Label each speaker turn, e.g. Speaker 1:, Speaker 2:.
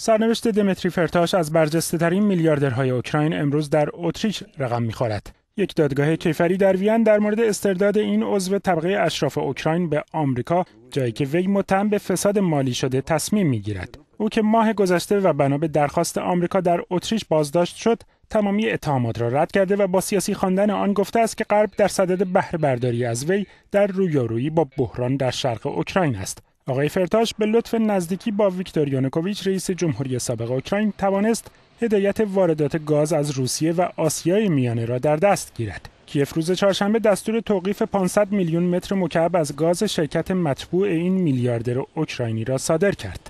Speaker 1: سرنوشت دمتری فرتاش از برجسته ترین میلیاردرهای اوکراین امروز در اتریش رقم میخورد. یک دادگاه کیفری در وین در مورد استرداد این عضو طبقه اشراف اوکراین به آمریکا جایی که وی متهم به فساد مالی شده تصمیم میگیرد او که ماه گذشته و بنا به درخواست آمریکا در اتریش بازداشت شد تمامی اتهامات را رد کرده و با سیاسی خواندن آن گفته است که غرب در صدد بهره برداری از وی در رویارویی با بحران در شرق اوکراین است آقای فرتاش به لطف نزدیکی با ویکتور کوویچ، رئیس جمهوری سابق اوکراین توانست هدایت واردات گاز از روسیه و آسیای میانه را در دست گیرد. کیف روز چهارشنبه دستور توقیف 500 میلیون متر مکعب از گاز شرکت مطبوع این میلیاردر اوکراینی را صادر کرد.